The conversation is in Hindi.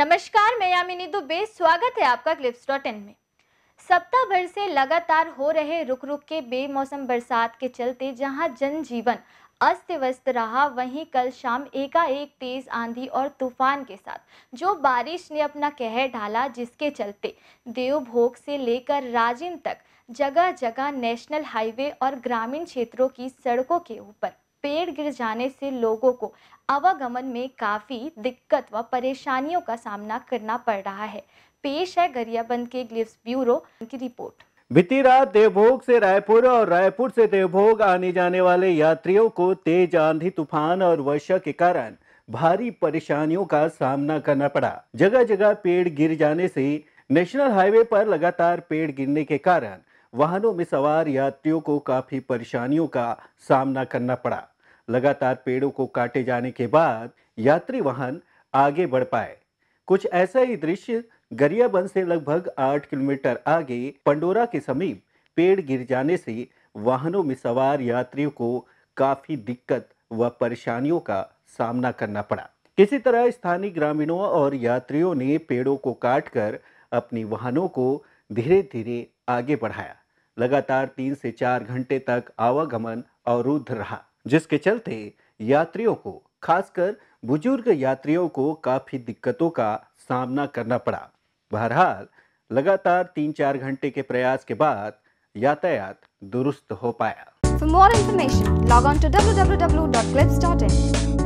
नमस्कार मैं यामिनी दुबे स्वागत है आपका क्लिप्स डॉट इन में सप्ताह भर से लगातार हो रहे रुक रुक के बेमौसम बरसात के चलते जहां जनजीवन अस्त व्यस्त रहा वहीं कल शाम एकाएक तेज आंधी और तूफान के साथ जो बारिश ने अपना कहर ढाला जिसके चलते देवभोग से लेकर राजिम तक जगह जगह नेशनल हाईवे और ग्रामीण क्षेत्रों की सड़कों के ऊपर पेड़ गिर जाने से लोगों को आवागमन में काफ़ी दिक्कत व परेशानियों का सामना करना पड़ रहा है पेश है गरियाबंद के ग्लिप्स ब्यूरो की रिपोर्ट बीती रात देवभोग से रायपुर और रायपुर से देवभोग आने जाने वाले यात्रियों को तेज आंधी तूफान और वर्षा के कारण भारी परेशानियों का सामना करना पड़ा जगह जगह पेड़ गिर जाने से नेशनल हाईवे पर लगातार पेड़ गिरने के कारण वाहनों में सवार यात्रियों को काफ़ी परेशानियों का सामना करना पड़ा लगातार पेड़ों को काटे जाने के बाद यात्री वाहन आगे बढ़ पाए कुछ ऐसा ही दृश्य गरियाबंद से लगभग आठ किलोमीटर आगे पंडोरा के समीप पेड़ गिर जाने से वाहनों में सवार यात्रियों को काफी दिक्कत व परेशानियों का सामना करना पड़ा किसी तरह स्थानीय ग्रामीणों और यात्रियों ने पेड़ों को काटकर अपनी वाहनों को धीरे धीरे आगे बढ़ाया लगातार तीन से चार घंटे तक आवागमन अवरुद्ध रहा जिसके चलते यात्रियों को खासकर बुजुर्ग यात्रियों को काफी दिक्कतों का सामना करना पड़ा बहरहाल लगातार तीन चार घंटे के प्रयास के बाद यातायात दुरुस्त हो पाया for more information log on to W W W dot clips dot in